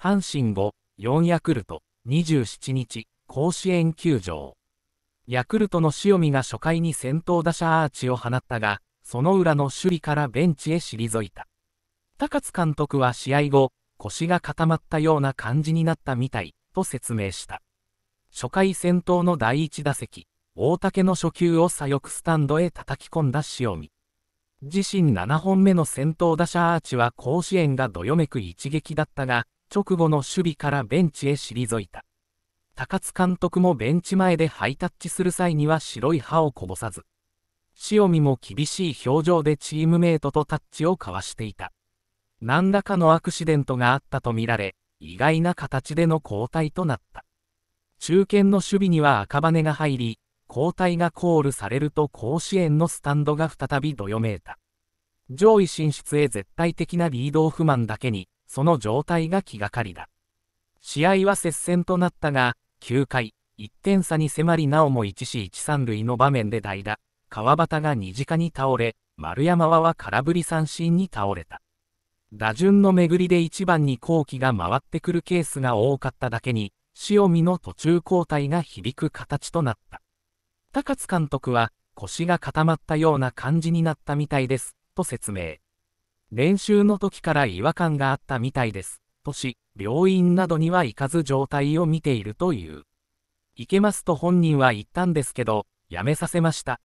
阪神5、4ヤクルト、27日、甲子園球場。ヤクルトの塩見が初回に先頭打者アーチを放ったが、その裏の首備からベンチへ退いた。高津監督は試合後、腰が固まったような感じになったみたい、と説明した。初回先頭の第1打席、大竹の初球を左翼スタンドへ叩き込んだ塩見。自身7本目の先頭打者アーチは甲子園がどよめく一撃だったが、直後の守備からベンチへ退いた。高津監督もベンチ前でハイタッチする際には白い歯をこぼさず、塩見も厳しい表情でチームメートとタッチを交わしていた。何らかのアクシデントがあったとみられ、意外な形での交代となった。中堅の守備には赤羽が入り、交代がコールされると甲子園のスタンドが再びどよめいた。上位進出へ絶対的なリードオフマンだけに、その状態が気がかりだ。試合は接戦となったが、9回、1点差に迫りなおも1死1三塁の場面で代打、川端が二間に倒れ、丸山は空振り三振に倒れた。打順の巡りで1番に後期が回ってくるケースが多かっただけに、塩見の途中交代が響く形となった。高津監督は、腰が固まったような感じになったみたいです、と説明。練習の時から違和感があったみたいです。とし、病院などには行かず状態を見ているという。行けますと本人は言ったんですけど、やめさせました。